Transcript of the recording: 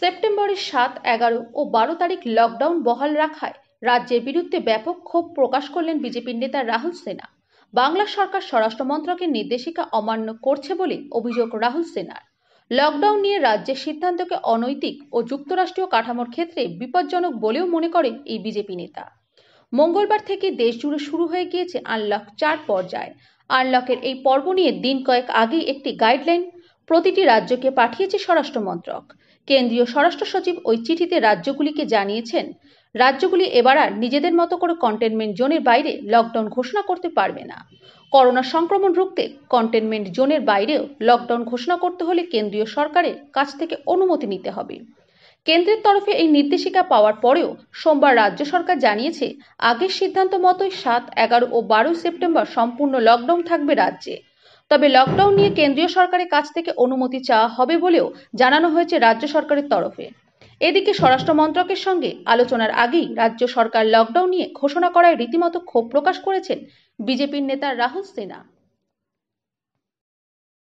সেপ্টেম্বরের সাত এগারো ও বারো তারিখ লকডাউন বহাল রাখায় রাজ্যের বিরুদ্ধে ব্যাপক ক্ষোভ প্রকাশ করলেন বিজেপির নেতা রাহুল সেনা বাংলা সরকার স্বরাষ্ট্র মন্ত্রকের নির্দেশিকা অমান্য করছে বলে অভিযোগ রাহুল সেনার লকডাউন নিয়ে রাজ্যের সিদ্ধান্তকে অনৈতিক ও যুক্তরাষ্ট্রীয় কাঠামোর ক্ষেত্রে বিপজ্জনক বলেও মনে করেন এই বিজেপি নেতা মঙ্গলবার থেকে দেশজুড়ে শুরু হয়ে গিয়েছে আনলক চার পর্যায়ে আনলকের এই পর্ব নিয়ে দিন কয়েক আগেই একটি গাইডলাইন প্রতিটি রাজ্যকে পাঠিয়েছে স্বরাষ্ট্র মন্ত্রক কেন্দ্রীয় স্বরাষ্ট্র সচিব ওই চিঠিতে রাজ্যগুলিকে জানিয়েছেন রাজ্যগুলি এবার আর নিজেদের মতো করে কন্টেনমেন্ট জোনের বাইরে লকডাউন ঘোষণা করতে পারবে না করোনা সংক্রমণ রুখতে কন্টেনমেন্ট জোনের বাইরেও লকডাউন ঘোষণা করতে হলে কেন্দ্রীয় সরকারের কাছ থেকে অনুমতি নিতে হবে কেন্দ্রের তরফে এই নির্দেশিকা পাওয়ার পরেও সোমবার রাজ্য সরকার জানিয়েছে আগের সিদ্ধান্ত মতোই সাত এগারো ও বারোই সেপ্টেম্বর সম্পূর্ণ লকডাউন থাকবে রাজ্যে তবে লকডাউন নিয়ে কেন্দ্রীয় সরকারের কাছ থেকে অনুমতি চাওয়া হবে বলেও জানানো হয়েছে রাজ্য সরকারের তরফে এদিকে স্বরাষ্ট্র মন্ত্রকের সঙ্গে আলোচনার আগেই রাজ্য সরকার লকডাউন নিয়ে ঘোষণা করায় রীতিমতো ক্ষোভ প্রকাশ করেছেন বিজেপির নেতা রাহুল সিনহা